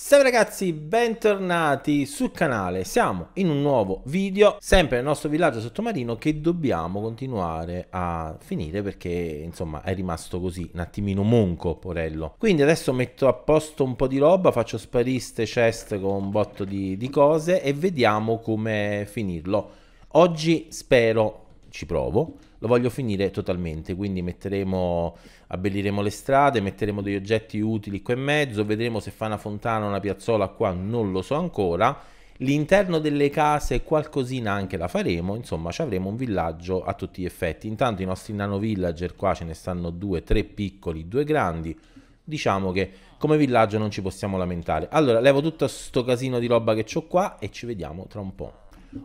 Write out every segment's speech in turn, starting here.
Salve ragazzi, bentornati sul canale. Siamo in un nuovo video, sempre nel nostro villaggio sottomarino che dobbiamo continuare a finire perché insomma è rimasto così un attimino monco, porello. Quindi adesso metto a posto un po' di roba, faccio spariste chest con un botto di, di cose e vediamo come finirlo. Oggi spero, ci provo, lo voglio finire totalmente, quindi metteremo, abbelliremo le strade, metteremo degli oggetti utili qua in mezzo, vedremo se fa una fontana una piazzola qua, non lo so ancora. L'interno delle case qualcosina anche la faremo, insomma ci avremo un villaggio a tutti gli effetti. Intanto i nostri nano villager qua ce ne stanno due, tre piccoli, due grandi. Diciamo che come villaggio non ci possiamo lamentare. Allora levo tutto sto casino di roba che ho qua e ci vediamo tra un po'.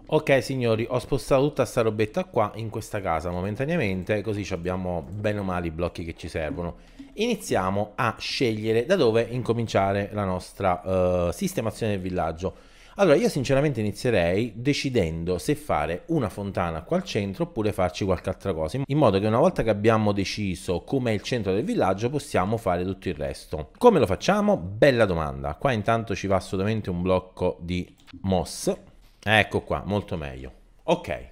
Ok signori, ho spostato tutta sta robetta qua in questa casa momentaneamente, così abbiamo bene o male i blocchi che ci servono. Iniziamo a scegliere da dove incominciare la nostra uh, sistemazione del villaggio. Allora io sinceramente inizierei decidendo se fare una fontana qua al centro oppure farci qualche altra cosa in modo che una volta che abbiamo deciso com'è il centro del villaggio possiamo fare tutto il resto. Come lo facciamo? Bella domanda. Qua intanto ci va assolutamente un blocco di moss Ecco qua, molto meglio. Ok.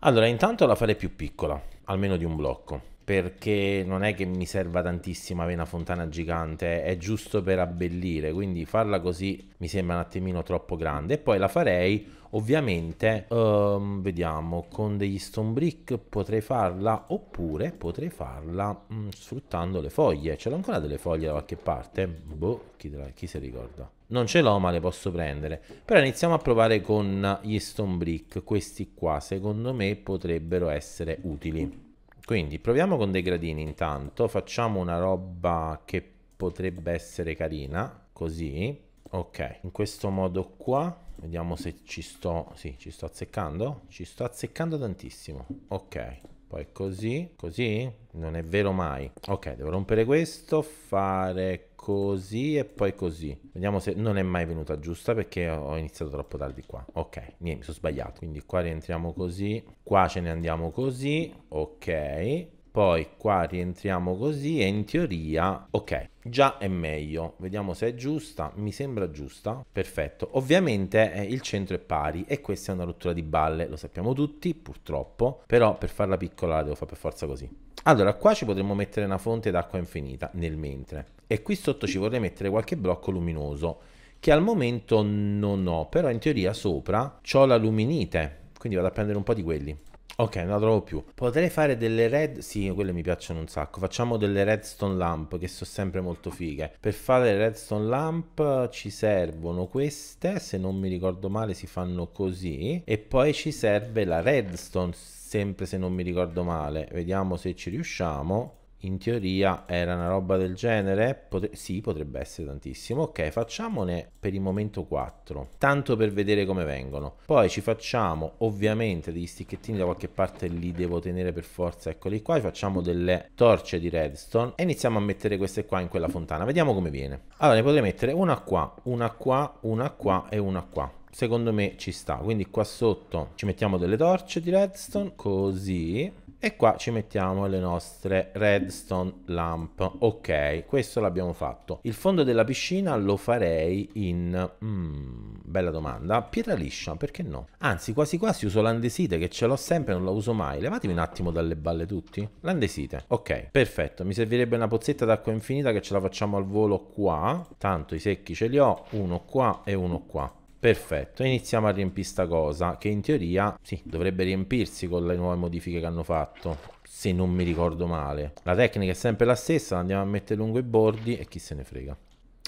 Allora, intanto la farei più piccola, almeno di un blocco perché non è che mi serva tantissimo avere una fontana gigante, è giusto per abbellire, quindi farla così mi sembra un attimino troppo grande. E poi la farei ovviamente, um, vediamo, con degli stone brick potrei farla oppure potrei farla mh, mm, sfruttando le foglie. Ce l'ho ancora delle foglie da qualche parte? Boh, chi, chi se ricorda? Non ce l'ho ma le posso prendere. Però iniziamo a provare con gli stone brick, questi qua secondo me potrebbero essere utili. Quindi proviamo con dei gradini intanto, facciamo una roba che potrebbe essere carina, così. Ok, in questo modo qua, vediamo se ci sto, sì, ci sto azzeccando, ci sto azzeccando tantissimo. Ok, poi così, così, non è vero mai. Ok, devo rompere questo, fare così e poi così. Vediamo se non è mai venuta giusta perché ho iniziato troppo tardi qua. Ok, niente, mi sono sbagliato. Quindi qua rientriamo così, qua ce ne andiamo così, ok poi qua rientriamo così e in teoria ok già è meglio vediamo se è giusta mi sembra giusta perfetto ovviamente eh, il centro è pari e questa è una rottura di balle lo sappiamo tutti purtroppo però per farla piccola la devo fare per forza così allora qua ci potremmo mettere una fonte d'acqua infinita nel mentre e qui sotto ci vorrei mettere qualche blocco luminoso che al momento non ho però in teoria sopra ho la luminite quindi vado a prendere un po' di quelli Ok, non la trovo più. Potrei fare delle red. Sì, quelle mi piacciono un sacco. Facciamo delle redstone lamp che sono sempre molto fighe. Per fare le redstone lamp ci servono queste. Se non mi ricordo male, si fanno così. E poi ci serve la redstone. Sempre se non mi ricordo male. Vediamo se ci riusciamo in teoria era una roba del genere? Potre- sì, potrebbe essere tantissimo. Ok, facciamone per il momento 4, tanto per vedere come vengono. Poi ci facciamo ovviamente degli sticchettini da qualche parte, li devo tenere per forza, eccoli qua, facciamo delle torce di redstone e iniziamo a mettere queste qua in quella fontana, vediamo come viene. Allora, ne potrei mettere una qua, una qua, una qua e una qua secondo me ci sta quindi qua sotto ci mettiamo delle torce di redstone così e qua ci mettiamo le nostre redstone lamp ok questo l'abbiamo fatto il fondo della piscina lo farei in mm, bella domanda pietra liscia perché no anzi quasi quasi uso l'andesite che ce l'ho sempre non la uso mai levatemi un attimo dalle balle tutti l'andesite ok perfetto mi servirebbe una pozzetta d'acqua infinita che ce la facciamo al volo qua tanto i secchi ce li ho uno qua e uno qua Perfetto, iniziamo a riempire sta cosa che in teoria sì, dovrebbe riempirsi con le nuove modifiche che hanno fatto, se non mi ricordo male. La tecnica è sempre la stessa, andiamo a mettere lungo i bordi e chi se ne frega.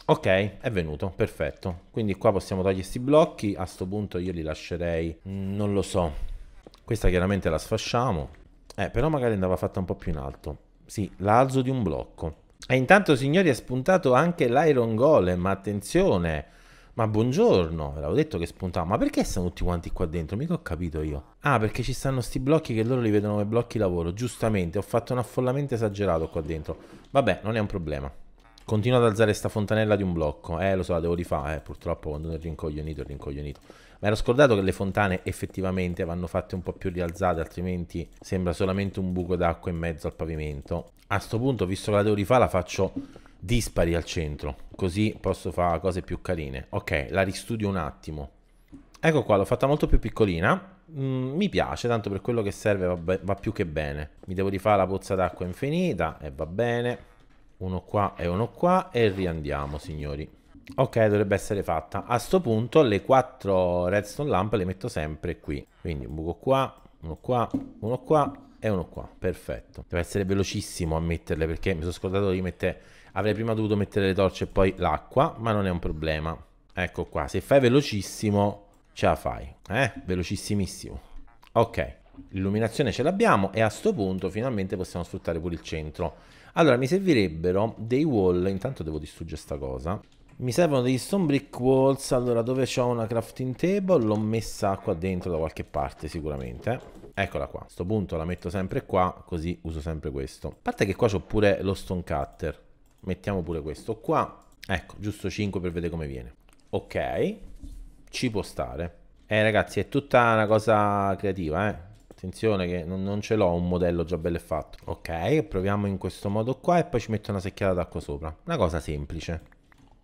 Ok, è venuto, perfetto. Quindi qua possiamo togliere questi blocchi, a sto punto io li lascerei, non lo so. Questa chiaramente la sfasciamo, eh, però magari andava fatta un po' più in alto. Sì, l'alzo di un blocco. E intanto signori è spuntato anche l'Iron Golem, attenzione! Ma buongiorno, ve l'avevo detto che spuntava. Ma perché stanno tutti quanti qua dentro? Mica ho capito io. Ah, perché ci stanno sti blocchi che loro li vedono come blocchi lavoro. Giustamente, ho fatto un affollamento esagerato qua dentro. Vabbè, non è un problema. Continua ad alzare sta fontanella di un blocco. Eh, lo so, la devo rifare. Eh, purtroppo quando è rincoglionito è rincoglionito. Ma ero scordato che le fontane effettivamente vanno fatte un po' più rialzate, altrimenti sembra solamente un buco d'acqua in mezzo al pavimento. A sto punto, visto che la devo rifare, la faccio dispari al centro, così posso fare cose più carine. Ok, la ristudio un attimo. Ecco qua, l'ho fatta molto più piccolina. Mm, mi piace, tanto per quello che serve va, va più che bene. Mi devo rifare la pozza d'acqua infinita e va bene. Uno qua e uno qua e riandiamo, signori. Ok, dovrebbe essere fatta. A sto punto le quattro redstone lamp le metto sempre qui. Quindi un buco qua, uno qua, uno qua e uno qua. Perfetto. Deve essere velocissimo a metterle perché mi sono scordato di mettere Avrei prima dovuto mettere le torce e poi l'acqua, ma non è un problema. Ecco qua, se fai velocissimo ce la fai, eh? Velocissimissimo. Ok, l'illuminazione ce l'abbiamo e a questo punto finalmente possiamo sfruttare pure il centro. Allora, mi servirebbero dei wall, intanto devo distruggere sta cosa. Mi servono degli stone brick walls, allora dove c'ho una crafting table? L'ho messa qua dentro da qualche parte sicuramente. Eccola qua, a questo punto la metto sempre qua, così uso sempre questo. A parte che qua c'ho pure lo stone cutter mettiamo pure questo qua, ecco, giusto 5 per vedere come viene. Ok, ci può stare. Eh ragazzi, è tutta una cosa creativa, eh. Attenzione che non, non ce l'ho un modello già bello e fatto. Ok, proviamo in questo modo qua e poi ci metto una secchiata d'acqua sopra. Una cosa semplice.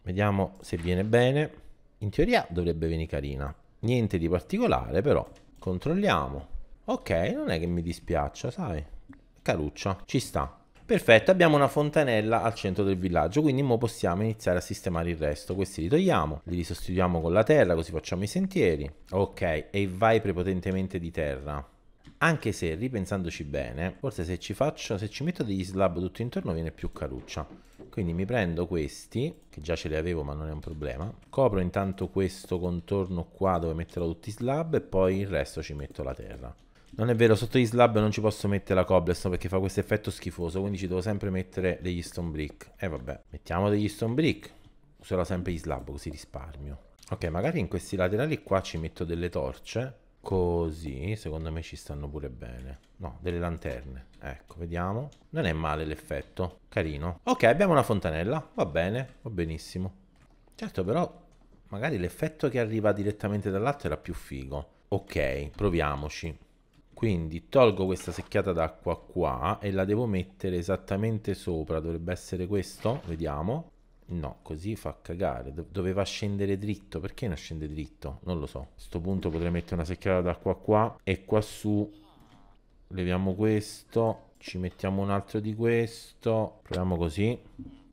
Vediamo se viene bene. In teoria dovrebbe venire carina. Niente di particolare però. Controlliamo. Ok, non è che mi dispiaccia, sai. Caruccia, ci sta. Perfetto, abbiamo una fontanella al centro del villaggio, quindi mo possiamo iniziare a sistemare il resto. Questi li togliamo, li sostituiamo con la terra, così facciamo i sentieri. Ok, e vai prepotentemente di terra. Anche se, ripensandoci bene, forse se ci faccio, se ci metto degli slab tutto intorno viene più caruccia. Quindi mi prendo questi, che già ce li avevo ma non è un problema. Copro intanto questo contorno qua dove metterò tutti i slab e poi il resto ci metto la terra. Non è vero, sotto gli slab non ci posso mettere la cobblestone perché fa questo effetto schifoso, quindi ci devo sempre mettere degli stone brick. E eh, vabbè, mettiamo degli stone brick. Userò sempre gli slab così risparmio. Ok, magari in questi laterali qua ci metto delle torce. Così, secondo me ci stanno pure bene. No, delle lanterne. Ecco, vediamo. Non è male l'effetto. Carino. Ok, abbiamo una fontanella. Va bene, va benissimo. Certo, però magari l'effetto che arriva direttamente dall'alto era più figo. Ok, proviamoci quindi tolgo questa secchiata d'acqua qua e la devo mettere esattamente sopra dovrebbe essere questo vediamo no così fa cagare doveva scendere dritto perché non scende dritto non lo so a questo punto potrei mettere una secchiata d'acqua qua e qua su leviamo questo ci mettiamo un altro di questo proviamo così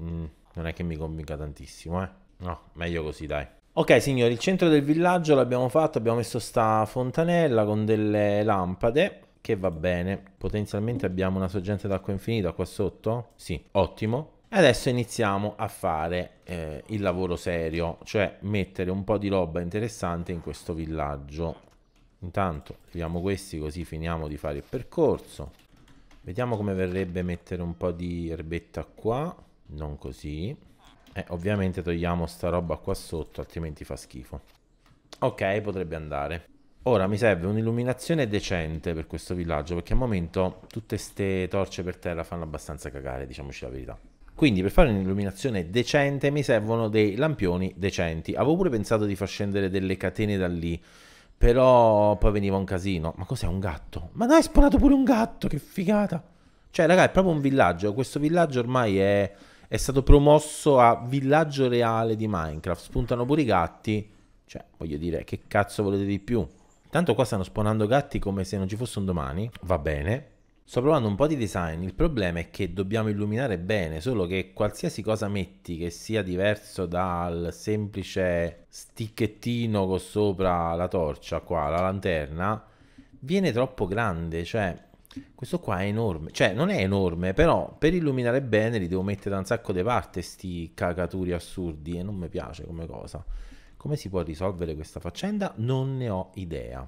mm, non è che mi convinca tantissimo eh no meglio così dai Ok signori, il centro del villaggio l'abbiamo fatto, abbiamo messo sta fontanella con delle lampade che va bene. Potenzialmente abbiamo una sorgente d'acqua infinita qua sotto? Sì, ottimo. E adesso iniziamo a fare eh, il lavoro serio, cioè mettere un po' di roba interessante in questo villaggio. Intanto leviamo questi così finiamo di fare il percorso. Vediamo come verrebbe mettere un po' di erbetta qua, non così. E eh, ovviamente togliamo sta roba qua sotto, altrimenti fa schifo. Ok, potrebbe andare. Ora mi serve un'illuminazione decente per questo villaggio, perché al momento tutte ste torce per terra fanno abbastanza cagare, diciamoci la verità. Quindi per fare un'illuminazione decente mi servono dei lampioni decenti. Avevo pure pensato di far scendere delle catene da lì, però poi veniva un casino. Ma cos'è un gatto? Ma dai, è sparato pure un gatto, che figata! Cioè, raga, è proprio un villaggio. Questo villaggio ormai è è stato promosso a villaggio reale di Minecraft. Spuntano pure i gatti. Cioè, voglio dire, che cazzo volete di più? Tanto qua stanno spawnando gatti come se non ci fosse un domani. Va bene. Sto provando un po' di design, il problema è che dobbiamo illuminare bene, solo che qualsiasi cosa metti che sia diverso dal semplice sticchettino con sopra la torcia qua, la lanterna, viene troppo grande, cioè questo qua è enorme, cioè non è enorme, però per illuminare bene li devo mettere da un sacco di parte sti cagaturi assurdi e non mi piace come cosa. Come si può risolvere questa faccenda? Non ne ho idea.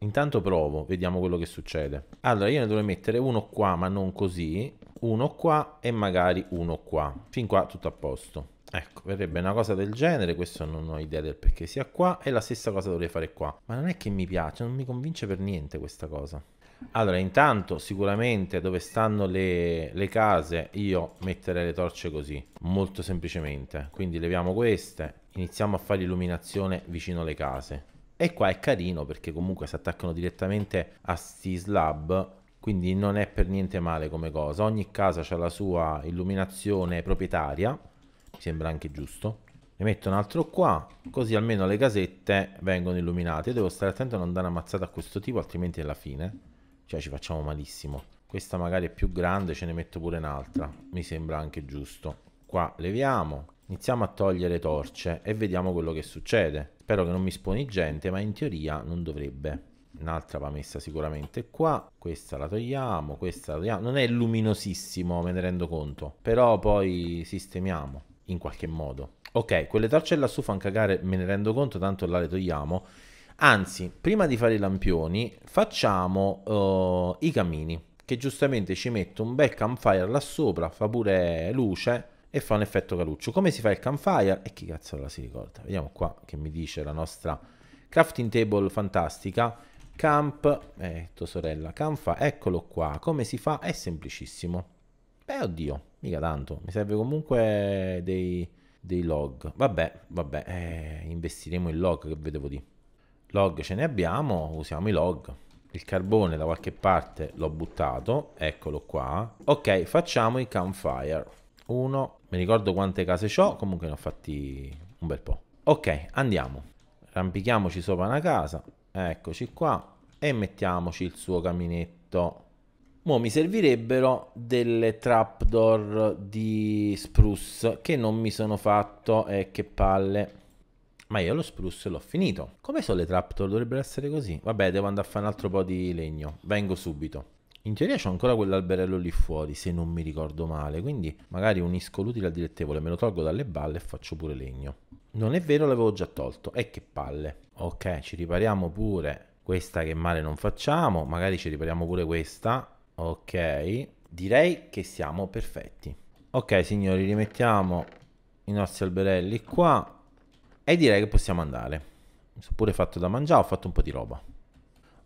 Intanto provo, vediamo quello che succede. Allora, io ne dovrei mettere uno qua, ma non così, uno qua e magari uno qua. Fin qua tutto a posto. Ecco, verrebbe una cosa del genere, questo non ho idea del perché sia qua, e la stessa cosa dovrei fare qua. Ma non è che mi piace, non mi convince per niente questa cosa. Allora, intanto sicuramente dove stanno le, le, case io metterei le torce così, molto semplicemente. Quindi leviamo queste, iniziamo a fare illuminazione vicino alle case. E qua è carino perché comunque si attaccano direttamente a sti slab, quindi non è per niente male come cosa. Ogni casa ha la sua illuminazione proprietaria, mi sembra anche giusto. Ne metto un altro qua, così almeno le casette vengono illuminate. Io devo stare attento a non dare una mazzata a questo tipo, altrimenti è la fine. Cioè ci facciamo malissimo. Questa magari è più grande, ce ne metto pure un'altra. Mi sembra anche giusto. Qua leviamo. Iniziamo a togliere torce e vediamo quello che succede. Spero che non mi sponi gente, ma in teoria non dovrebbe. Un'altra va messa sicuramente qua. Questa la togliamo, questa la togliamo. Non è luminosissimo, me ne rendo conto. Però poi sistemiamo in qualche modo. Ok, quelle torce lassù fanno cagare, me ne rendo conto, tanto là le togliamo. Anzi, prima di fare i lampioni, facciamo uh, i camini, che giustamente ci metto un bel campfire là sopra, fa pure luce e fa un effetto caluccio. Come si fa il campfire? E chi cazzo la si ricorda? Vediamo qua che mi dice la nostra crafting table fantastica. Camp, eh, tua sorella, campfire, eccolo qua. Come si fa? È semplicissimo. Beh, oddio, mica tanto. Mi serve comunque dei, dei log. Vabbè, vabbè, eh, investiremo in log, che vedevo di log ce ne abbiamo, usiamo i log. Il carbone da qualche parte l'ho buttato, eccolo qua. Ok, facciamo i campfire. Uno, mi ricordo quante case ho, comunque ne ho fatti un bel po'. Ok, andiamo. Rampichiamoci sopra una casa, eccoci qua, e mettiamoci il suo caminetto. Mo mi servirebbero delle trapdoor di spruce che non mi sono fatto e eh, che palle. Ma io lo sprusso l'ho finito. Come so le traptor? Dovrebbero essere così. Vabbè, devo andare a fare un altro po' di legno. Vengo subito. In teoria c'ho ancora quell'alberello lì fuori, se non mi ricordo male, quindi magari unisco l'utile al dilettevole, me lo tolgo dalle balle e faccio pure legno. Non è vero, l'avevo già tolto. E eh, che palle. Ok, ci ripariamo pure questa che male non facciamo, magari ci ripariamo pure questa. Ok, direi che siamo perfetti. Ok signori, rimettiamo i nostri alberelli qua e direi che possiamo andare. Mi sono pure fatto da mangiare, ho fatto un po' di roba.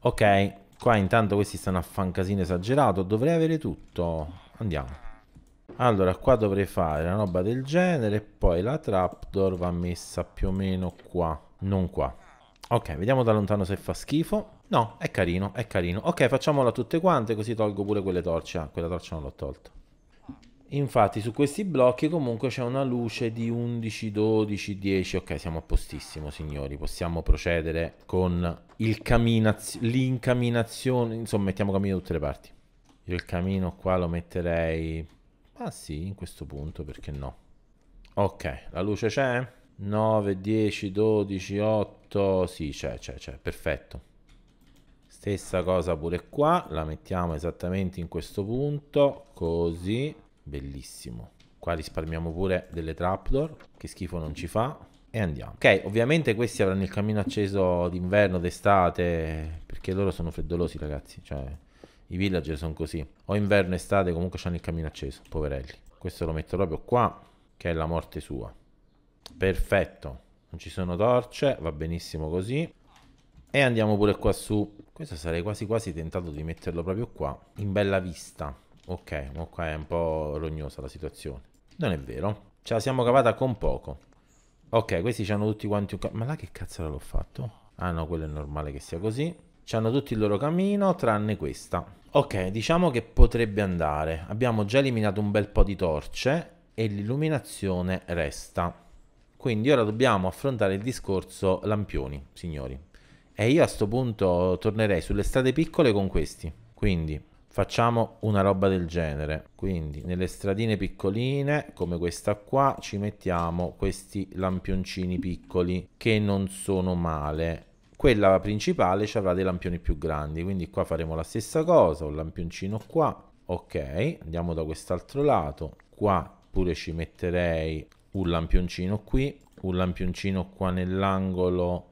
Ok, qua intanto questi stanno a fan casino esagerato. Dovrei avere tutto. Andiamo. Allora, qua dovrei fare una roba del genere. e Poi la trapdoor va messa più o meno qua. Non qua. Ok, vediamo da lontano se fa schifo. No, è carino, è carino. Ok, facciamola tutte quante, così tolgo pure quelle torce. Ah, quella torcia non l'ho tolta. Infatti su questi blocchi comunque c'è una luce di 11, 12, 10, ok siamo a postissimo signori, possiamo procedere con camminaz- l'incaminazione, insomma mettiamo cammino da tutte le parti. Io il camino qua lo metterei, ah sì, in questo punto perché no. Ok, la luce c'è? 9, 10, 12, 8, sì c'è, c'è, c'è, perfetto. Stessa cosa pure qua, la mettiamo esattamente in questo punto, così Bellissimo. Qua risparmiamo pure delle trapdoor, che schifo non ci fa. E andiamo. Ok, ovviamente questi avranno il cammino acceso d'inverno, d'estate, perché loro sono freddolosi ragazzi, cioè i villager sono così. O inverno, estate, comunque hanno il cammino acceso, poverelli. Questo lo metto proprio qua, che è la morte sua. Perfetto. Non ci sono torce, va benissimo così. E andiamo pure qua su. Questo sarei quasi quasi tentato di metterlo proprio qua, in bella vista ok, ma qua è un po' rognosa la situazione. Non è vero. Ce la siamo cavata con poco. Ok, questi hanno tutti quanti un... Ma là che cazzo l'ho fatto? Ah no, quello è normale che sia così. C'hanno tutti il loro cammino, tranne questa. Ok, diciamo che potrebbe andare. Abbiamo già eliminato un bel po' di torce e l'illuminazione resta. Quindi ora dobbiamo affrontare il discorso lampioni, signori. E io a questo punto tornerei sulle strade piccole con questi. Quindi facciamo una roba del genere quindi nelle stradine piccoline come questa qua ci mettiamo questi lampioncini piccoli che non sono male quella principale ci avrà dei lampioni più grandi quindi qua faremo la stessa cosa un lampioncino qua ok andiamo da quest'altro lato qua pure ci metterei un lampioncino qui un lampioncino qua nell'angolo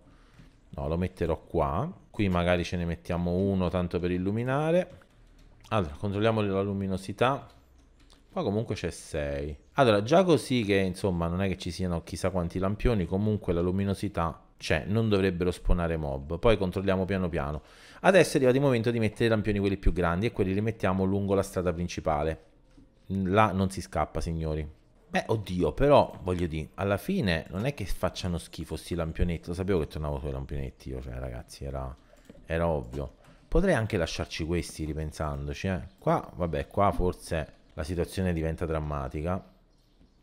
no lo metterò qua qui magari ce ne mettiamo uno tanto per illuminare allora, controlliamo la luminosità. Qua comunque c'è 6. Allora, già così che insomma non è che ci siano chissà quanti lampioni, comunque la luminosità c'è, non dovrebbero spawnare mob. Poi controlliamo piano piano. Adesso è arrivato il momento di mettere i lampioni quelli più grandi e quelli li mettiamo lungo la strada principale. Là non si scappa, signori. Beh, oddio, però, voglio dire, alla fine non è che facciano schifo sti lampionetti. Lo sapevo che tornavo sui lampionetti io, cioè, ragazzi, era, era ovvio. Potrei anche lasciarci questi ripensandoci. Eh. Qua, vabbè, qua forse la situazione diventa drammatica.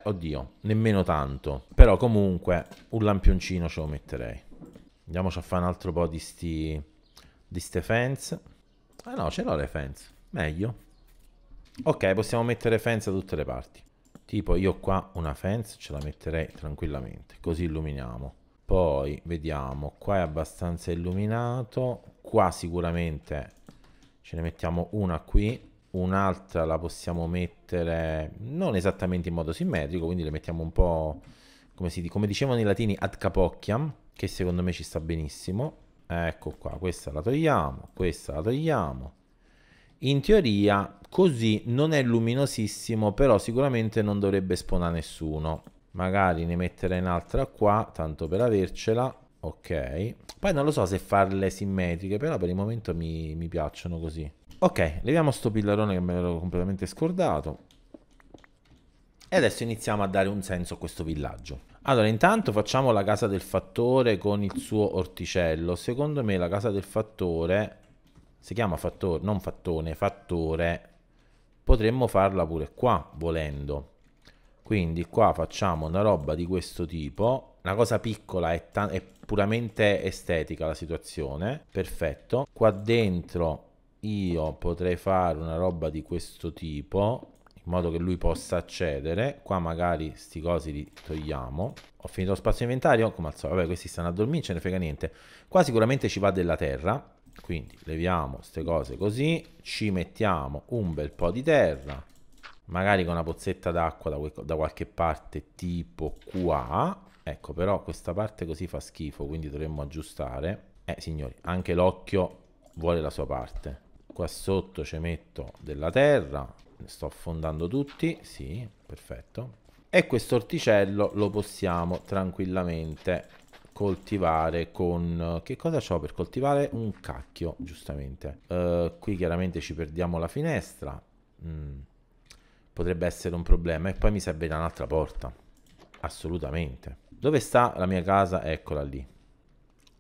Oddio, nemmeno tanto. Però comunque un lampioncino ce lo metterei. Andiamoci a fare un altro po' di sti... Di ste fence. Ah no, ce l'ho le fence. Meglio. Ok, possiamo mettere fence da tutte le parti. Tipo io qua una fence ce la metterei tranquillamente. Così illuminiamo poi vediamo qua è abbastanza illuminato qua sicuramente ce ne mettiamo una qui un'altra la possiamo mettere non esattamente in modo simmetrico quindi le mettiamo un po' come, si, come dicevano i latini ad capocchiam che secondo me ci sta benissimo ecco qua questa la togliamo questa la togliamo in teoria così non è luminosissimo però sicuramente non dovrebbe sponare nessuno Magari ne metterei un'altra qua, tanto per avercela. Ok. Poi non lo so se farle simmetriche, però per il momento mi, mi piacciono così. Ok, leviamo sto pillarone che me l'ero completamente scordato. E adesso iniziamo a dare un senso a questo villaggio. Allora, intanto facciamo la casa del fattore con il suo orticello. Secondo me la casa del fattore... Si chiama fattore, non fattone, fattore. Potremmo farla pure qua, volendo quindi qua facciamo una roba di questo tipo una cosa piccola è, è puramente estetica la situazione perfetto qua dentro io potrei fare una roba di questo tipo in modo che lui possa accedere qua magari sti cosi li togliamo ho finito lo spazio inventario come al solito vabbè questi stanno a dormire ce ne frega niente qua sicuramente ci va della terra quindi leviamo queste cose così ci mettiamo un bel po' di terra magari con una pozzetta d'acqua da, da, qualche parte tipo qua ecco però questa parte così fa schifo quindi dovremmo aggiustare eh signori anche l'occhio vuole la sua parte qua sotto ci metto della terra sto affondando tutti sì perfetto e questo orticello lo possiamo tranquillamente coltivare con... Che cosa ho per coltivare? Un cacchio, giustamente. Uh, qui chiaramente ci perdiamo la finestra. Mm potrebbe essere un problema. E poi mi serve un'altra porta. Assolutamente. Dove sta la mia casa? Eccola lì.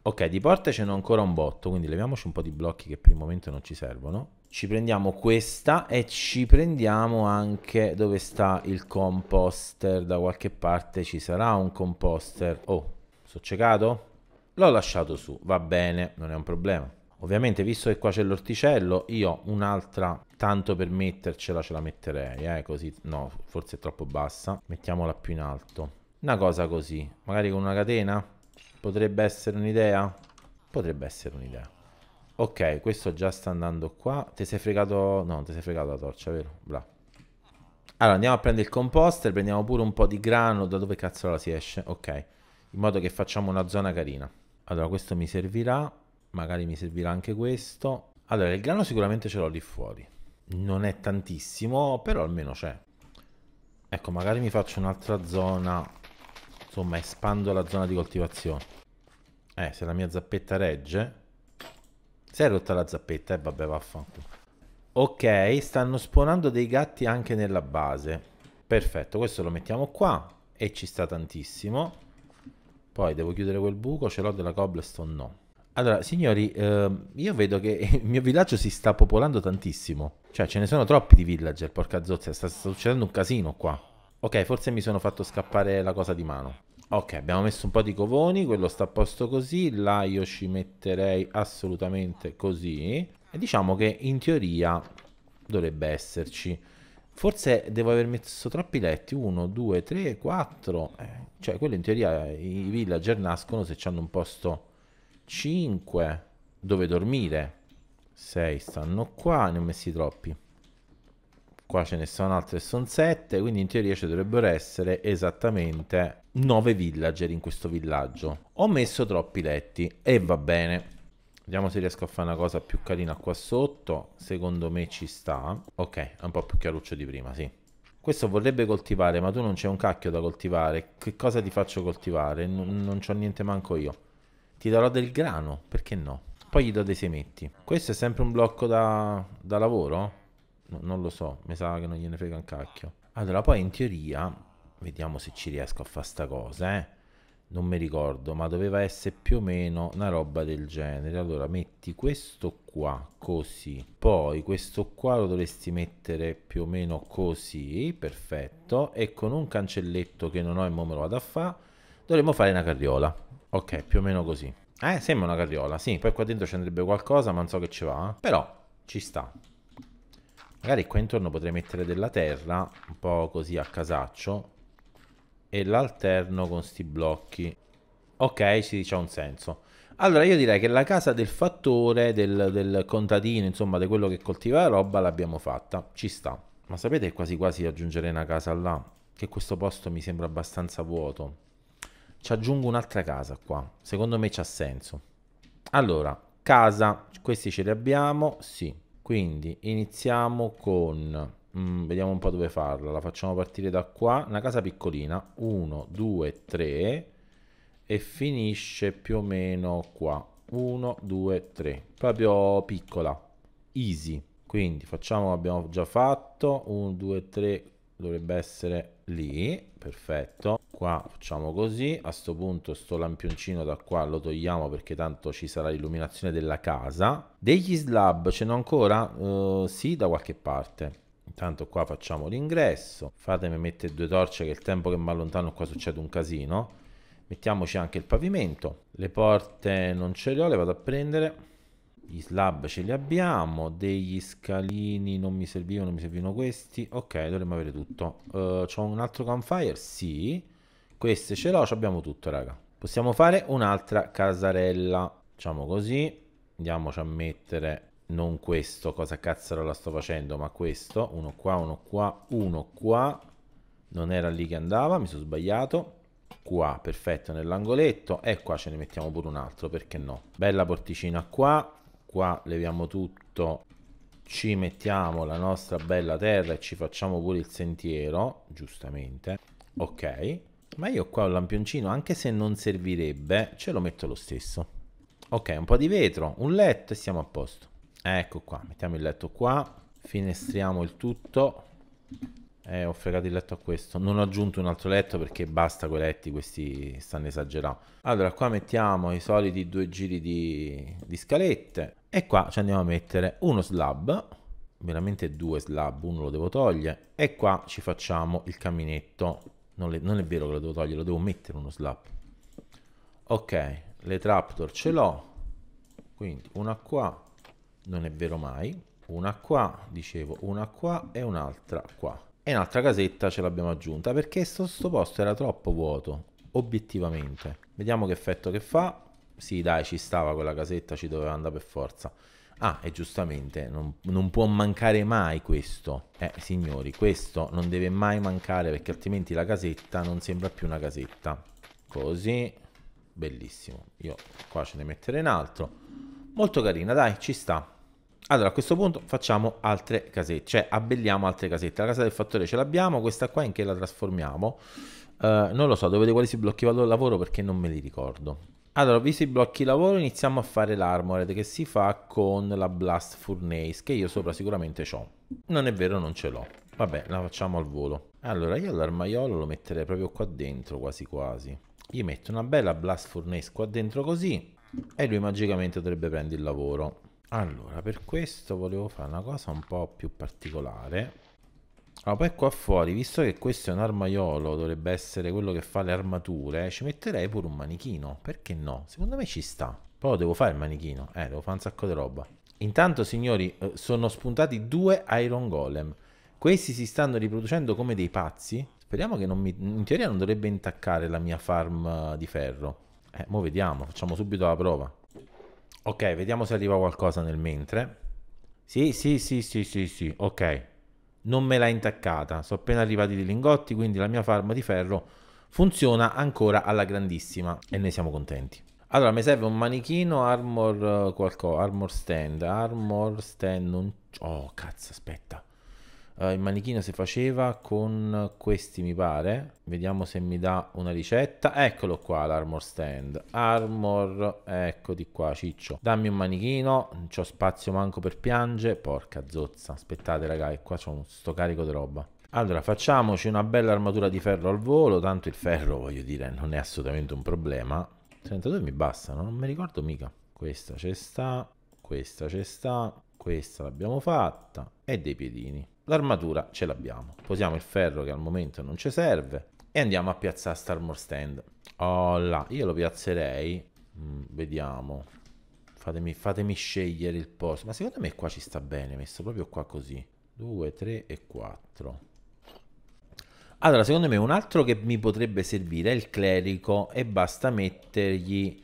Ok, di porte ce n'ho ancora un botto, quindi leviamoci un po' di blocchi che per il momento non ci servono. Ci prendiamo questa e ci prendiamo anche dove sta il composter. Da qualche parte ci sarà un composter. Oh, sono ciecato? L'ho lasciato su, va bene, non è un problema. Ovviamente visto che qua c'è l'orticello io un'altra tanto per mettercela ce la metterei eh, così no forse è troppo bassa mettiamola più in alto una cosa così magari con una catena potrebbe essere un'idea potrebbe essere un'idea ok questo già sta andando qua ti sei fregato no ti sei fregato la torcia vero? bla allora andiamo a prendere il composter prendiamo pure un po' di grano da dove cazzo la si esce ok in modo che facciamo una zona carina allora questo mi servirà magari mi servirà anche questo. Allora, il grano sicuramente ce l'ho lì fuori. Non è tantissimo, però almeno c'è. Ecco, magari mi faccio un'altra zona. Insomma, espando la zona di coltivazione. Eh, se la mia zappetta regge... Si è rotta la zappetta, eh, vabbè, vaffanculo. Ok, stanno spawnando dei gatti anche nella base. Perfetto, questo lo mettiamo qua. E ci sta tantissimo. Poi devo chiudere quel buco, ce l'ho della cobblestone? No. Allora, signori, ehm, io vedo che il mio villaggio si sta popolando tantissimo. Cioè, ce ne sono troppi di villager, porca zozza, sta, sta succedendo un casino qua. Ok, forse mi sono fatto scappare la cosa di mano. Ok, abbiamo messo un po' di covoni, quello sta a posto così, là io ci metterei assolutamente così. E diciamo che in teoria dovrebbe esserci. Forse devo aver messo troppi letti, 1, 2, 3, 4. Cioè, quello in teoria i villager nascono se hanno un posto 5 dove dormire 6 stanno qua ne ho messi troppi qua ce ne sono altre sono 7 quindi in teoria ci dovrebbero essere esattamente 9 villager in questo villaggio ho messo troppi letti e va bene Vediamo se riesco a fare una cosa più carina qua sotto. Secondo me ci sta. Ok, è un po' più chiaruccio di prima, sì. Questo vorrebbe coltivare, ma tu non c'è un cacchio da coltivare. Che cosa ti faccio coltivare? N non c'ho niente manco io ti darò del grano, perché no? Poi gli do dei semetti. Questo è sempre un blocco da, da lavoro? No, non lo so, mi sa che non gliene frega un cacchio. Allora, poi in teoria, vediamo se ci riesco a fare sta cosa, eh. Non mi ricordo, ma doveva essere più o meno una roba del genere. Allora, metti questo qua, così. Poi questo qua lo dovresti mettere più o meno così, perfetto. E con un cancelletto che non ho e mo me lo vado a fare, dovremmo fare una carriola. Ok, più o meno così. Eh, sembra una carriola, sì, poi qua dentro ci andrebbe qualcosa, ma non so che ci va. Eh. Però ci sta. Magari qua intorno potrei mettere della terra, un po' così a casaccio. E l'alterno con sti blocchi. Ok, sì, c'ha un senso. Allora io direi che la casa del fattore, del, del contadino, insomma, di quello che coltiva la roba, l'abbiamo fatta. Ci sta. Ma sapete quasi quasi aggiungere una casa là? Che questo posto mi sembra abbastanza vuoto. Ci aggiungo un'altra casa qua. Secondo me c'ha senso. Allora, casa, questi ce li abbiamo, sì. Quindi iniziamo con... Mm, vediamo un po' dove farla. La facciamo partire da qua. Una casa piccolina. 1, 2, 3. E finisce più o meno qua. 1, 2, 3. Proprio piccola. Easy. Quindi facciamo abbiamo già fatto. 1, 2, 3. Dovrebbe essere lì. Perfetto qua facciamo così a sto punto sto lampioncino da qua lo togliamo perché tanto ci sarà l'illuminazione della casa degli slab ce n'ho ancora? Uh, sì da qualche parte intanto qua facciamo l'ingresso fatemi mettere due torce che il tempo che mi allontano qua succede un casino mettiamoci anche il pavimento le porte non ce le ho le vado a prendere gli slab ce li abbiamo degli scalini non mi servivano mi servivano questi ok dovremmo avere tutto uh, c'ho un altro campfire? sì queste ce l'ho, abbiamo tutto, raga. Possiamo fare un'altra casarella. Facciamo così. Andiamoci a mettere non questo, cosa cazzo la sto facendo, ma questo. Uno qua, uno qua, uno qua. Non era lì che andava, mi sono sbagliato. Qua, perfetto, nell'angoletto. E qua ce ne mettiamo pure un altro, perché no? Bella porticina qua. Qua leviamo tutto. Ci mettiamo la nostra bella terra e ci facciamo pure il sentiero, giustamente. Ok. Ma io qua ho il lampioncino, anche se non servirebbe, ce lo metto lo stesso. Ok, un po' di vetro, un letto e siamo a posto. Ecco qua, mettiamo il letto qua, finestriamo il tutto. Eh, ho fregato il letto a questo. Non ho aggiunto un altro letto perché basta quei letti, questi stanno esagerando. Allora, qua mettiamo i soliti due giri di, di scalette. E qua ci andiamo a mettere uno slab, veramente due slab, uno lo devo togliere. E qua ci facciamo il caminetto non, le, non, è vero che lo devo togliere, lo devo mettere uno slap. Ok, le trapdoor ce l'ho. Quindi una qua, non è vero mai. Una qua, dicevo, una qua e un'altra qua. E un'altra casetta ce l'abbiamo aggiunta perché questo posto era troppo vuoto, obiettivamente. Vediamo che effetto che fa. Sì, dai, ci stava quella casetta, ci doveva andare per forza. Ah, e giustamente, non, non può mancare mai questo. Eh, signori, questo non deve mai mancare perché altrimenti la casetta non sembra più una casetta. Così, bellissimo. Io qua ce ne metterei un altro. Molto carina, dai, ci sta. Allora, a questo punto facciamo altre casette, cioè abbelliamo altre casette. La casa del fattore ce l'abbiamo, questa qua in che la trasformiamo? Uh, non lo so, dovete quali si blocchi lavoro perché non me li ricordo. Allora, visto i blocchi lavoro, iniziamo a fare l'armored che si fa con la Blast Furnace, che io sopra sicuramente ho. Non è vero, non ce l'ho. Vabbè, la facciamo al volo. Allora, io l'armaiolo lo metterei proprio qua dentro, quasi quasi. Gli metto una bella Blast Furnace qua dentro così, e lui magicamente dovrebbe prendere il lavoro. Allora, per questo volevo fare una cosa un po' più particolare. Ah, poi qua fuori, visto che questo è un armaiolo, dovrebbe essere quello che fa le armature, ci metterei pure un manichino. Perché no? Secondo me ci sta. Poi devo fare il manichino. Eh, devo fare un sacco di roba. Intanto, signori, eh, sono spuntati due Iron Golem. Questi si stanno riproducendo come dei pazzi. Speriamo che non mi... In teoria non dovrebbe intaccare la mia farm eh, di ferro. Eh, mo vediamo. Facciamo subito la prova. Ok, vediamo se arriva qualcosa nel mentre. Sì, sì, sì, sì, sì, sì. Ok non me l'ha intaccata. Sono appena arrivati i lingotti, quindi la mia farma di ferro funziona ancora alla grandissima e ne siamo contenti. Allora, mi serve un manichino armor eh, qualcosa, armor stand, armor stand non... Oh, cazzo, aspetta. Uh, il manichino si faceva con questi mi pare vediamo se mi dà una ricetta eccolo qua l'armor stand armor ecco di qua ciccio dammi un manichino non c'ho spazio manco per piangere porca zozza aspettate raga che qua c'è un sto carico di roba allora facciamoci una bella armatura di ferro al volo tanto il ferro voglio dire non è assolutamente un problema 32 mi bastano non mi ricordo mica questa c'è sta questa c'è sta questa l'abbiamo fatta e dei piedini L'armatura ce l'abbiamo. Posiamo il ferro che al momento non ci serve e andiamo a piazzare Starmore Stand. Oh là, io lo piazzerei. Mm, vediamo. Fatemi, fatemi, scegliere il posto. Ma secondo me qua ci sta bene, messo proprio qua così. 2, 3 e 4. Allora, secondo me un altro che mi potrebbe servire è il clerico e basta mettergli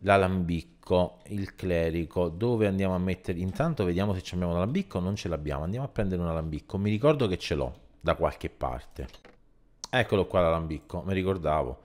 l'alambicco l'alambicco, il clerico, dove andiamo a mettere? Intanto vediamo se abbiamo un alambicco, non ce l'abbiamo, andiamo a prendere un alambicco, mi ricordo che ce l'ho da qualche parte. Eccolo qua l'alambicco, mi ricordavo.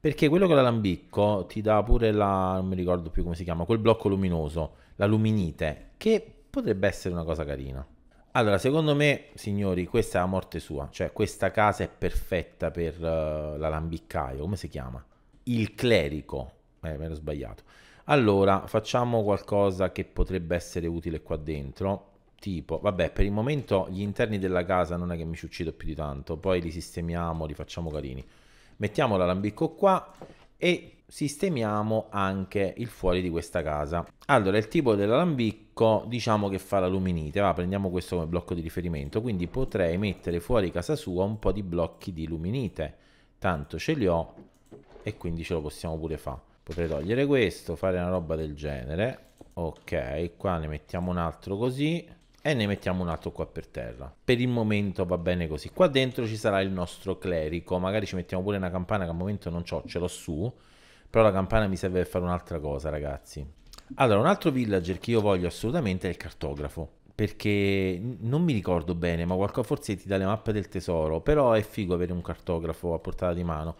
Perché quello con l'alambicco ti dà pure la, non mi ricordo più come si chiama, quel blocco luminoso, la luminite, che potrebbe essere una cosa carina. Allora, secondo me, signori, questa è la morte sua, cioè questa casa è perfetta per uh, eh, l'alambiccaio, come si chiama? Il clerico, eh, me ero sbagliato. Allora, facciamo qualcosa che potrebbe essere utile qua dentro. Tipo, vabbè, per il momento gli interni della casa non è che mi ci uccido più di tanto, poi li sistemiamo, li facciamo carini. Mettiamo l'alambicco qua e sistemiamo anche il fuori di questa casa. Allora, il tipo dell'alambicco diciamo che fa l'aluminite, va, prendiamo questo come blocco di riferimento, quindi potrei mettere fuori casa sua un po' di blocchi di luminite, tanto ce li ho e quindi ce lo possiamo pure fare. Potrei togliere questo, fare una roba del genere. Ok, qua ne mettiamo un altro così e ne mettiamo un altro qua per terra. Per il momento va bene così. Qua dentro ci sarà il nostro clerico, magari ci mettiamo pure una campana che al momento non ho, ce l'ho su, però la campana mi serve per fare un'altra cosa, ragazzi. Allora, un altro villager che io voglio assolutamente è il cartografo, perché non mi ricordo bene, ma qualcosa forse ti dà le mappe del tesoro, però è figo avere un cartografo a portata di mano.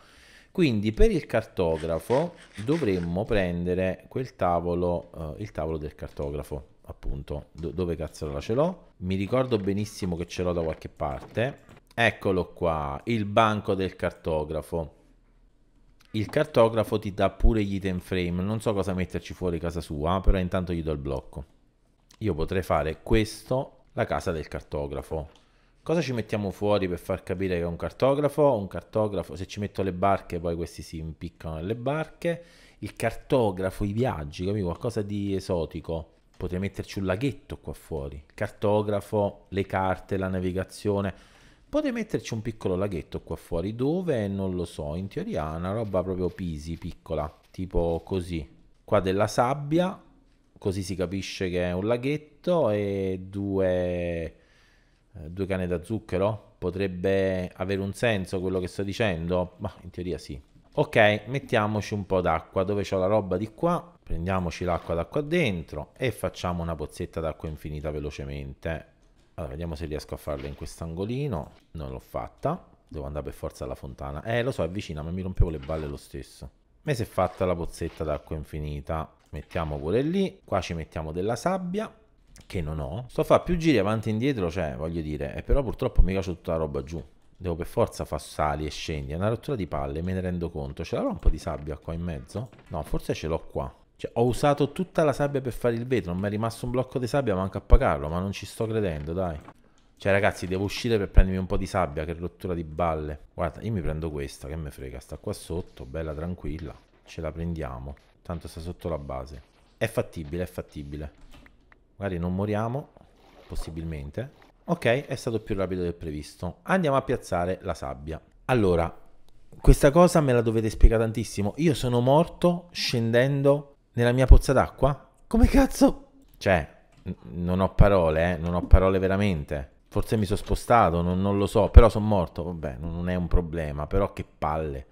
Quindi per il cartografo dovremmo prendere quel tavolo, eh, il tavolo del cartografo, appunto. Do dove cazzo la ce l'ho? Mi ricordo benissimo che ce l'ho da qualche parte. Eccolo qua, il banco del cartografo. Il cartografo ti dà pure gli item frame, non so cosa metterci fuori casa sua, però intanto gli do il blocco. Io potrei fare questo, la casa del cartografo Cosa ci mettiamo fuori per far capire che è un cartografo? Un cartografo, se ci metto le barche, poi questi si impiccano nelle barche. Il cartografo, i viaggi, capito? Qualcosa di esotico. Potrei metterci un laghetto qua fuori. Cartografo, le carte, la navigazione. Potrei metterci un piccolo laghetto qua fuori, dove non lo so, in teoria è una roba proprio pisi, piccola, tipo così. Qua della sabbia, così si capisce che è un laghetto e due eh, due cane da zucchero? Potrebbe avere un senso quello che sto dicendo? Ma in teoria sì. Ok, mettiamoci un po' d'acqua dove c'ho la roba di qua. Prendiamoci l'acqua da qua dentro e facciamo una pozzetta d'acqua infinita velocemente. Allora, vediamo se riesco a farla in quest'angolino. Non l'ho fatta. Devo andare per forza alla fontana. Eh, lo so, è vicina, ma mi rompevo le balle lo stesso. Mi si è fatta la pozzetta d'acqua infinita. Mettiamo pure lì. Qua ci mettiamo della sabbia che non ho, sto a fare più giri avanti e indietro, cioè voglio dire, e eh, però purtroppo mica c'ho tutta la roba giù. Devo per forza far sali e scendi. È una rottura di palle, me ne rendo conto. Ce l'avrò un po' di sabbia qua in mezzo? No, forse ce l'ho qua. Cioè, ho usato tutta la sabbia per fare il vetro. Non mi è rimasto un blocco di sabbia manco a pagarlo, ma non ci sto credendo, dai. Cioè, ragazzi, devo uscire per prendermi un po' di sabbia, che rottura di balle. Guarda, io mi prendo questa, che me frega. Sta qua sotto, bella tranquilla. Ce la prendiamo. Tanto sta sotto la base. È fattibile, è fattibile. Magari non moriamo, possibilmente. Ok, è stato più rapido del previsto. Andiamo a piazzare la sabbia. Allora, questa cosa me la dovete spiegare tantissimo. Io sono morto scendendo nella mia pozza d'acqua? Come cazzo? Cioè, non ho parole, eh? non ho parole veramente. Forse mi sono spostato, non, non, lo so, però sono morto. Vabbè, non è un problema, però che palle.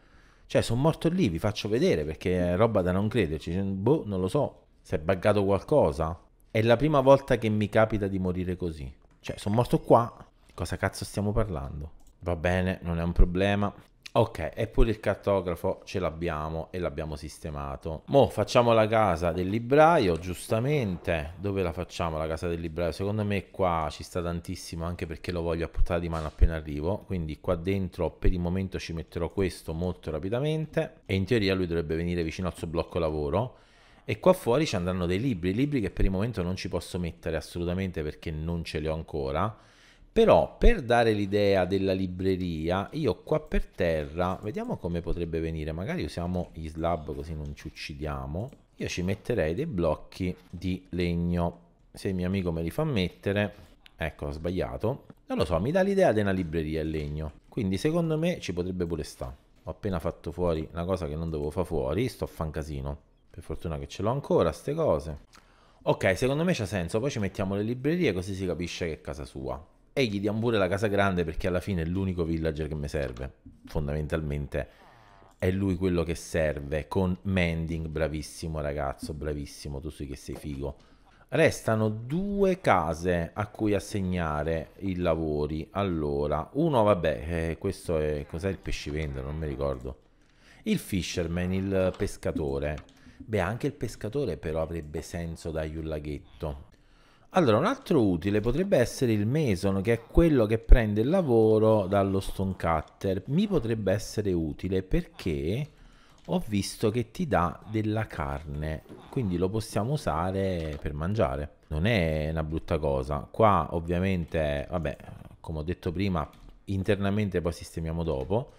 Cioè, sono morto lì, vi faccio vedere perché è roba da non crederci. Boh, non lo so. Si è buggato qualcosa? È la prima volta che mi capita di morire così. Cioè, sono morto qua. Cosa cazzo stiamo parlando? Va bene, non è un problema. Ok, eppure il cartografo ce l'abbiamo e l'abbiamo sistemato. Mo facciamo la casa del libraio, giustamente. Dove la facciamo la casa del libraio? Secondo me qua ci sta tantissimo anche perché lo voglio apportare di mano appena arrivo. Quindi qua dentro per il momento ci metterò questo molto rapidamente. E in teoria lui dovrebbe venire vicino al suo blocco lavoro e qua fuori ci andranno dei libri, libri che per il momento non ci posso mettere assolutamente perché non ce li ho ancora. Però per dare l'idea della libreria, io qua per terra, vediamo come potrebbe venire, magari usiamo gli slab così non ci uccidiamo. Io ci metterei dei blocchi di legno, se il mio amico me li fa mettere, ecco ho sbagliato, non lo so, mi dà l'idea di una libreria il legno, quindi secondo me ci potrebbe pure stare. Ho appena fatto fuori una cosa che non dovevo fare fuori, sto a fan casino. Per fortuna che ce l'ho ancora, ste cose. Ok, secondo me c'ha senso, poi ci mettiamo le librerie così si capisce che è casa sua. E gli diamo pure la casa grande perché alla fine è l'unico villager che mi serve. Fondamentalmente è lui quello che serve con Mending, bravissimo ragazzo, bravissimo, tu sì che sei figo. Restano due case a cui assegnare i lavori. Allora, uno, vabbè, eh, questo è... cos'è il pescivendolo? Non mi ricordo. Il fisherman, il pescatore. Beh, anche il pescatore però avrebbe senso dargli un laghetto. Allora, un altro utile potrebbe essere il meson, che è quello che prende il lavoro dallo stone cutter. Mi potrebbe essere utile perché ho visto che ti dà della carne, quindi lo possiamo usare per mangiare. Non è una brutta cosa. Qua ovviamente, vabbè, come ho detto prima, internamente poi sistemiamo dopo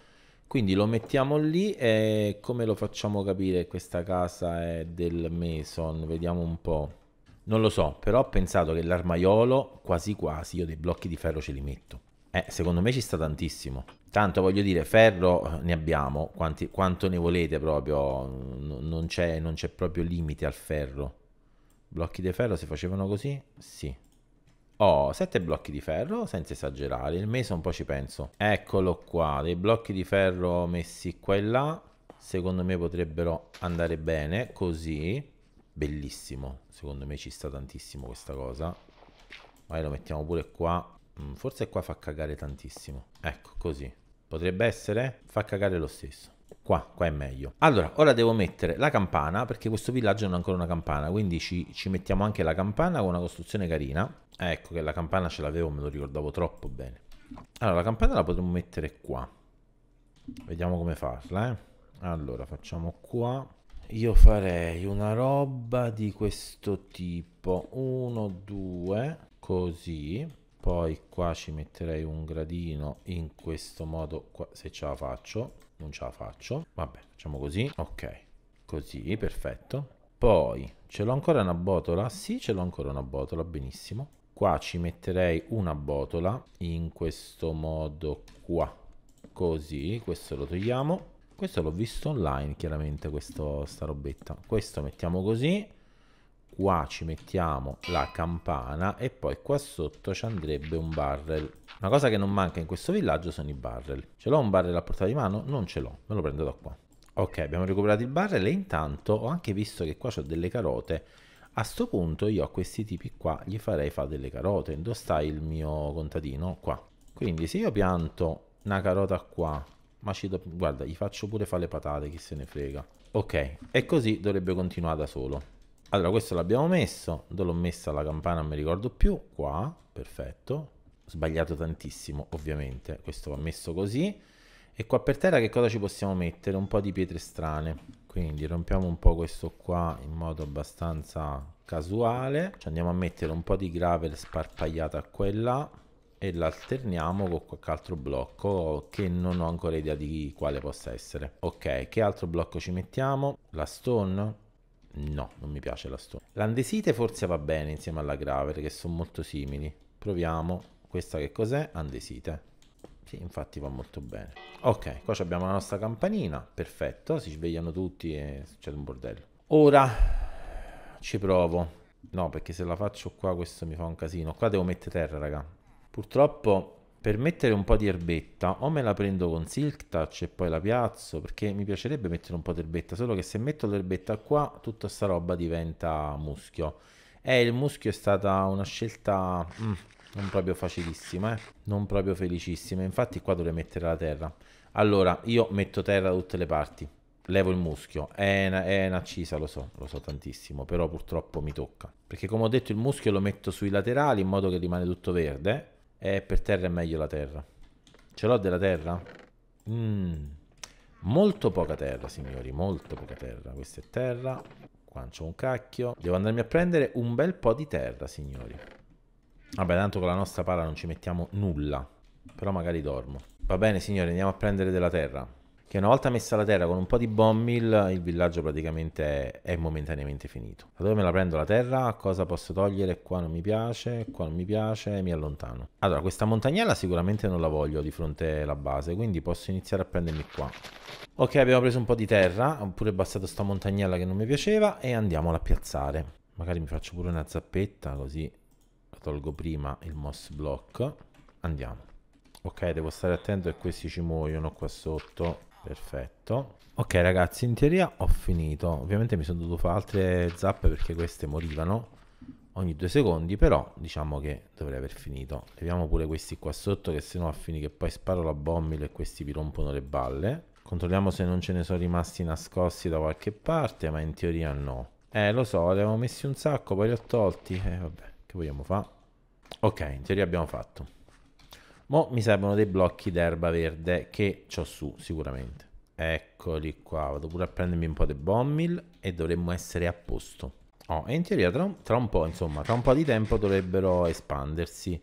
quindi lo mettiamo lì e come lo facciamo capire questa casa è del Mason? Vediamo un po'. Non lo so, però ho pensato che l'armaiolo quasi quasi io dei blocchi di ferro ce li metto. Eh, secondo me ci sta tantissimo. Tanto voglio dire, ferro eh, ne abbiamo, quanti, quanto ne volete proprio, non c'è proprio limite al ferro. Blocchi di ferro si facevano così? Sì. Ho oh, sette blocchi di ferro, senza esagerare, il meso un po' ci penso. Eccolo qua, dei blocchi di ferro messi qua e là, secondo me potrebbero andare bene, così. Bellissimo, secondo me ci sta tantissimo questa cosa. Vai, lo mettiamo pure qua. Mm, forse qua fa cagare tantissimo. Ecco, così. Potrebbe essere? Fa cagare lo stesso. Qua, qua è meglio. Allora, ora devo mettere la campana, perché questo villaggio non ha ancora una campana, quindi ci, ci mettiamo anche la campana con una costruzione carina. Eh, ecco che la campana ce l'avevo, me lo ricordavo troppo bene. Allora, la campana la potremmo mettere qua. Vediamo come farla, eh. Allora, facciamo qua. Io farei una roba di questo tipo. Uno, due, così. Poi qua ci metterei un gradino in questo modo, qua, se ce la faccio non ce la faccio. Vabbè, facciamo così. Ok, così, perfetto. Poi, ce l'ho ancora una botola? Sì, ce l'ho ancora una botola, benissimo. Qua ci metterei una botola in questo modo qua. Così, questo lo togliamo. Questo l'ho visto online, chiaramente, questo, sta robetta. Questo mettiamo così qua ci mettiamo la campana e poi qua sotto ci andrebbe un barrel. Una cosa che non manca in questo villaggio sono i barrel. Ce l'ho un barrel a portata di mano? Non ce l'ho, me lo prendo da qua. Ok, abbiamo recuperato il barrel e intanto ho anche visto che qua ho delle carote. A sto punto io a questi tipi qua gli farei fare delle carote. Dove sta il mio contadino? Qua. Quindi se io pianto una carota qua, ma ci do... guarda, gli faccio pure fare le patate, chi se ne frega. Ok, e così dovrebbe continuare da solo. Allora, questo l'abbiamo messo, dove l'ho messa la campana non mi ricordo più, qua, perfetto. Sbagliato tantissimo, ovviamente, questo va messo così. E qua per terra che cosa ci possiamo mettere? Un po' di pietre strane. Quindi rompiamo un po' questo qua in modo abbastanza casuale. Ci andiamo a mettere un po' di gravel sparpagliata qua e là e l'alterniamo con qualche altro blocco che non ho ancora idea di quale possa essere. Ok, che altro blocco ci mettiamo? La stone? No, non mi piace la storia. L'andesite forse va bene insieme alla grave perché sono molto simili. Proviamo. Questa che cos'è? Andesite. Sì, infatti va molto bene. Ok, qua abbiamo la nostra campanina. Perfetto, si svegliano tutti e succede un bordello. Ora ci provo. No, perché se la faccio qua questo mi fa un casino. Qua devo mettere terra, raga. Purtroppo per mettere un po' di erbetta o me la prendo con silk touch e poi la piazzo perché mi piacerebbe mettere un po' di erbetta solo che se metto l'erbetta qua tutta sta roba diventa muschio e il muschio è stata una scelta mm, non proprio facilissima eh? non proprio felicissima infatti qua dovrei mettere la terra allora io metto terra da tutte le parti levo il muschio. È una, lo so, lo so tantissimo, però purtroppo mi tocca. Perché come ho detto il muschio lo metto sui laterali in modo che rimane tutto verde e eh, per terra è meglio la terra. Ce l'ho della terra? Mm. Molto poca terra, signori, molto poca terra. Questa è terra. Qua c'ho un cacchio. Devo andarmi a prendere un bel po' di terra, signori. Vabbè, tanto con la nostra pala non ci mettiamo nulla. Però magari dormo. Va bene, signori, andiamo a prendere della terra che una volta messa la terra con un po' di bombmill il villaggio praticamente è, momentaneamente finito. Da dove me la prendo la terra? Cosa posso togliere? Qua non mi piace, qua non mi piace, mi allontano. Allora, questa montagnella sicuramente non la voglio di fronte alla base, quindi posso iniziare a prendermi qua. Ok, abbiamo preso un po' di terra, ho pure bastato sta montagnella che non mi piaceva e andiamola a piazzare. Magari mi faccio pure una zappetta così la tolgo prima il moss block. Andiamo. Ok, devo stare attento che questi ci muoiono qua sotto Perfetto. Ok ragazzi, in teoria ho finito. Ovviamente mi sono dovuto fare altre zappe perché queste morivano ogni due secondi, però diciamo che dovrei aver finito. Leviamo pure questi qua sotto che sennò no a fini che poi sparo la bommil e questi vi rompono le balle. Controlliamo se non ce ne sono rimasti nascosti da qualche parte, ma in teoria no. Eh, lo so, li avevo messi un sacco, poi li ho tolti. Eh, vabbè, che vogliamo fare? Ok, in teoria abbiamo fatto. Mo mi servono dei blocchi d'erba verde che ho su sicuramente. Eccoli qua, vado pure a prendermi un po' di bommil e dovremmo essere a posto. Oh, e in teoria tra un, tra un po', insomma, tra un po' di tempo dovrebbero espandersi.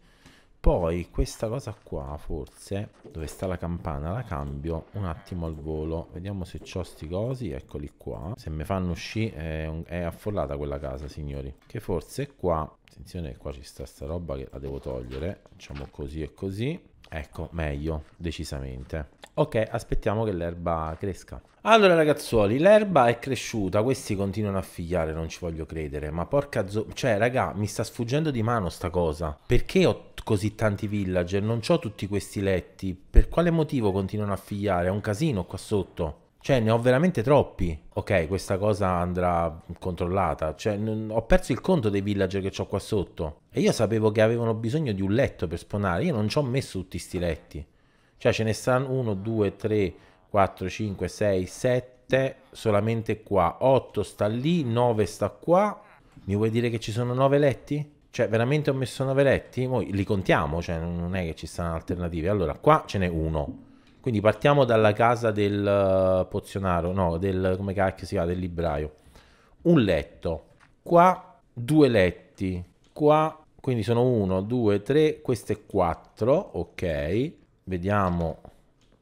Poi questa cosa qua forse, dove sta la campana, la cambio un attimo al volo. Vediamo se ho sti cosi, eccoli qua. Se mi fanno uscire è, un... è, affollata quella casa, signori. Che forse qua, attenzione qua ci sta sta roba che la devo togliere. Facciamo così e così. Ecco, meglio, decisamente. Ok, aspettiamo che l'erba cresca. Allora ragazzuoli, l'erba è cresciuta, questi continuano a figliare, non ci voglio credere, ma porca zo... Cioè, raga, mi sta sfuggendo di mano sta cosa. Perché ho così tanti villager, non ho tutti questi letti, per quale motivo continuano a figliare? È un casino qua sotto. Cioè, ne ho veramente troppi. Ok, questa cosa andrà controllata. Cioè, ho perso il conto dei villager che ho qua sotto. E io sapevo che avevano bisogno di un letto per spawnare. Io non ci ho messo tutti sti letti. Cioè, ce ne stanno 1, 2, 3, 4, 5, 6, 7 solamente qua. 8 sta lì, 9 sta qua. Mi vuoi dire che ci sono 9 letti? Cioè, veramente ho messo 9 letti? Mo li contiamo, cioè, non è che ci stanno alternative. Allora, qua ce n'è uno. Quindi partiamo dalla casa del uh, eh, pozionaro, no, del, come cacchio si chiama, del libraio. Un letto, qua due letti, qua, quindi sono uno, due, tre, questo è quattro, ok. Vediamo,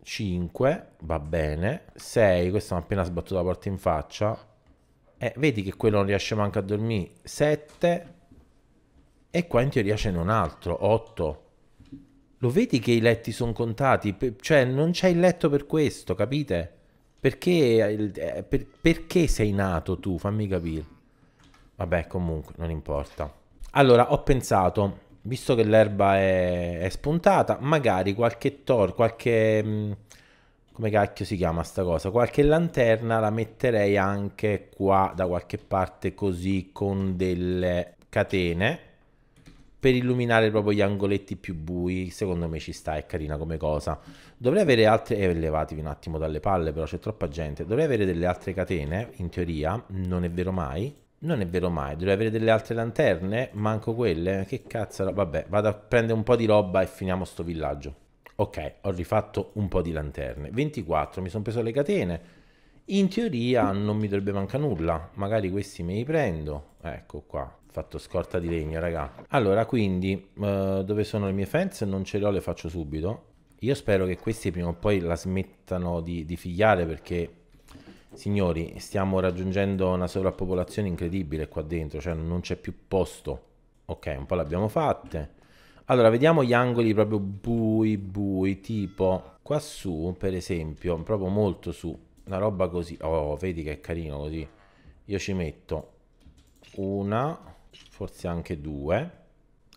5, va bene, 6, questo mi ha appena sbattuto la porta in faccia. Eh, vedi che quello non riesce manco a dormire, 7, e qua in teoria ce n'è un altro, 8. Lo vedi che i letti sono contati? cioè, non c'è il letto per questo, capite? Perché, eh, per perché sei nato tu? Fammi capire. Vabbè, comunque, non importa. Allora, ho pensato, visto che l'erba è, è, spuntata, magari qualche tor, qualche... Mm, come cacchio si chiama sta cosa? Qualche lanterna la metterei anche qua da qualche parte così con delle catene per illuminare proprio gli angoletti più bui, secondo me ci sta, è carina come cosa. Dovrei avere altre, eh, levatevi un attimo dalle palle, però c'è troppa gente, dovrei avere delle altre catene, in teoria, non è vero mai, non è vero mai, dovrei avere delle altre lanterne, manco quelle, che cazzo, vabbè, vado a prendere un po' di roba e finiamo sto villaggio. Ok, ho rifatto un po' di lanterne, 24, mi sono preso le catene, in teoria non mi dovrebbe mancare nulla, magari questi me li prendo, ecco qua, fatto scorta di legno raga. Allora quindi, eh, dove sono le mie fence? Non ce le ho, le faccio subito. Io spero che questi prima o poi la smettano di, di figliare perché, signori, stiamo raggiungendo una sovrappopolazione incredibile qua dentro, cioè non c'è più posto. Ok, un po' l'abbiamo fatte. Allora, vediamo gli angoli proprio bui bui, tipo qua su, per esempio, proprio molto su una roba così. Oh, vedi che è carino così. Io ci metto una, forse anche due.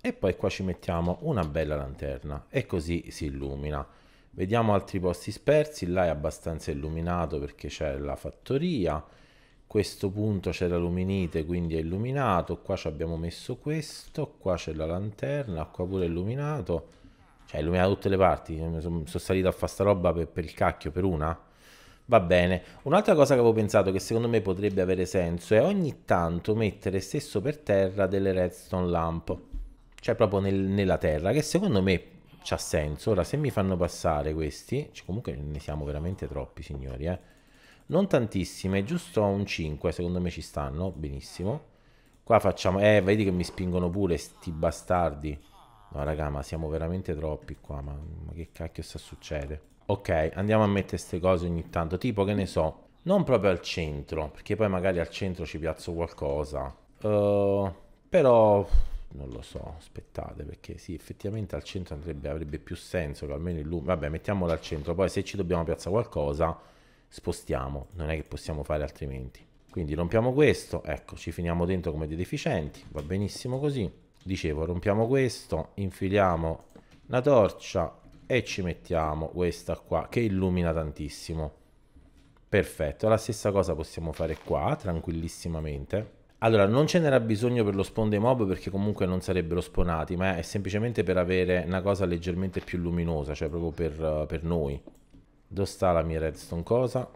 E poi qua ci mettiamo una bella lanterna. E così si illumina. Vediamo altri posti spersi. Là è abbastanza illuminato perché c'è la fattoria. Questo punto c'è la luminite, quindi è illuminato. Qua ci abbiamo messo questo. Qua c'è la lanterna. Qua pure è illuminato. Cioè, illumina da tutte le parti. Sono salito a fare sta roba per, per il cacchio, per una. Va bene. Un'altra cosa che avevo pensato che secondo me potrebbe avere senso è ogni tanto mettere stesso per terra delle redstone lamp, cioè proprio nel, nella terra, che secondo me c'ha senso. Ora, se mi fanno passare questi, cioè comunque ne siamo veramente troppi, signori, eh. Non tantissime, giusto un 5, secondo me ci stanno, benissimo. Qua facciamo... Eh, vedi che mi spingono pure sti bastardi. No, raga, ma siamo veramente troppi qua, ma, ma che cacchio sta succedendo? ok, andiamo a mettere queste cose ogni tanto, tipo che ne so, non proprio al centro, perché poi magari al centro ci piazzo qualcosa, uh, però non lo so, aspettate, perché sì, effettivamente al centro andrebbe, avrebbe più senso che almeno il lume, vabbè, mettiamolo al centro, poi se ci dobbiamo piazzare qualcosa, spostiamo, non è che possiamo fare altrimenti. Quindi rompiamo questo, ecco, ci finiamo dentro come dei deficienti, va benissimo così. Dicevo, rompiamo questo, infiliamo una torcia, e ci mettiamo questa qua che illumina tantissimo. Perfetto, la stessa cosa possiamo fare qua tranquillissimamente. Allora, non ce n'era bisogno per lo spawn dei mob perché comunque non sarebbero spawnati, ma è semplicemente per avere una cosa leggermente più luminosa, cioè proprio per, eh, per noi. Dove sta la mia redstone cosa?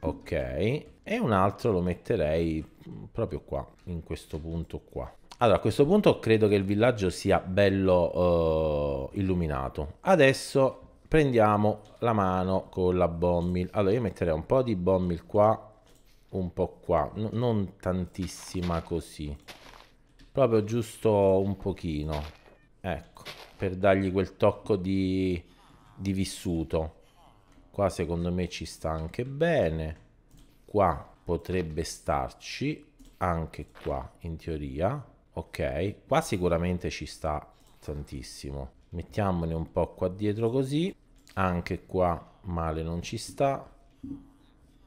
Ok, e un altro lo metterei proprio qua, in questo punto qua. Allora, a questo punto credo che il villaggio sia bello uh, illuminato. Adesso prendiamo la mano con la bommil. Allora, io metterei un po' di bommil qua, un po' qua. N non tantissima così. Proprio giusto un pochino. Ecco, per dargli quel tocco di, di vissuto. Qua secondo me ci sta anche bene. Qua potrebbe starci anche qua, in teoria ok qua sicuramente ci sta tantissimo mettiamone un po' qua dietro così anche qua male non ci sta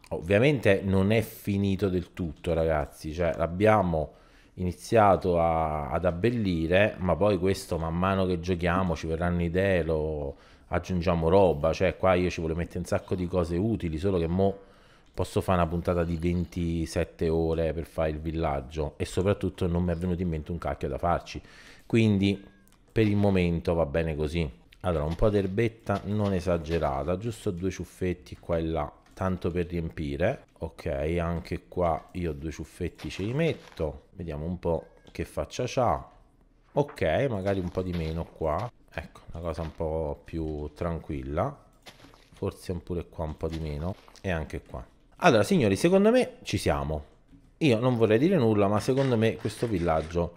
ovviamente non è finito del tutto ragazzi cioè l'abbiamo iniziato a, ad abbellire ma poi questo man mano che giochiamo ci verranno idee lo aggiungiamo roba cioè qua io ci voglio mettere un sacco di cose utili solo che mo' posso fare una puntata di 27 ore per fare il villaggio e soprattutto non mi è venuto in mente un cacchio da farci. Quindi per il momento va bene così. Allora, un po' di erbetta non esagerata, giusto due ciuffetti qua e là, tanto per riempire. Ok, anche qua io due ciuffetti ce li metto. Vediamo un po' che faccia c'ha. Ok, magari un po' di meno qua. Ecco, una cosa un po' più tranquilla. Forse pure qua un po' di meno. E anche qua allora, signori, secondo me ci siamo. Io non vorrei dire nulla, ma secondo me questo villaggio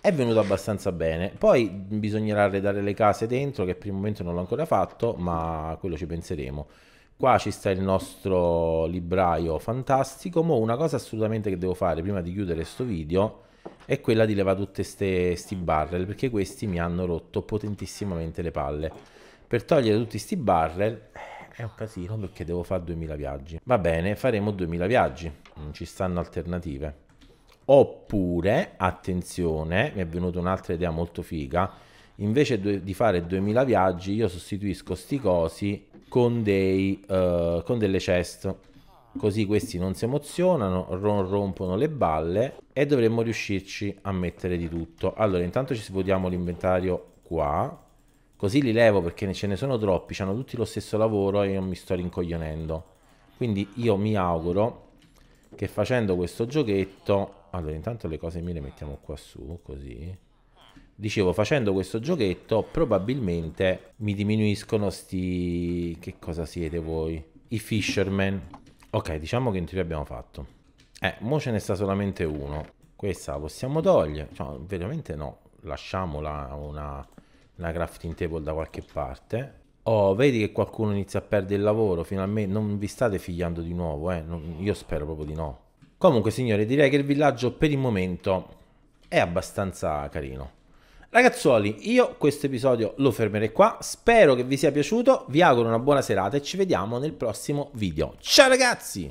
è venuto abbastanza bene. Poi bisognerà arredare le case dentro, che per il momento non l'ho ancora fatto, ma quello ci penseremo. Qua ci sta il nostro libraio fantastico. Mo una cosa assolutamente che devo fare prima di chiudere questo video è quella di levare tutte questi barrel, perché questi mi hanno rotto potentissimamente le palle. Per togliere tutti questi barrel è un casino perché devo fare 2000 viaggi. Va bene, faremo 2000 viaggi, non ci stanno alternative. Oppure, attenzione, mi è venuta un'altra idea molto figa, invece di fare 2000 viaggi io sostituisco sti cosi con, dei, uh, con delle chest. Così questi non si emozionano, non rompono le balle e dovremmo riuscirci a mettere di tutto. Allora, intanto ci svuotiamo l'inventario qua Così li levo perché ce ne sono troppi, hanno tutti lo stesso lavoro e io mi sto rincoglionendo. Quindi io mi auguro che facendo questo giochetto... Allora, intanto le cose mie le mettiamo qua su, così. Dicevo, facendo questo giochetto probabilmente mi diminuiscono sti... Che cosa siete voi? I fishermen. Ok, diciamo che in teoria abbiamo fatto. Eh, mo ce ne sta solamente uno. Questa la possiamo togliere. Cioè, veramente no. Lasciamola una la crafting table da qualche parte. Oh, vedi che qualcuno inizia a perdere il lavoro, finalmente non vi state figliando di nuovo, eh? non, io spero proprio di no. Comunque signore, direi che il villaggio per il momento è abbastanza carino. Ragazzuoli, io questo episodio lo fermerei qua, spero che vi sia piaciuto, vi auguro una buona serata e ci vediamo nel prossimo video. Ciao ragazzi!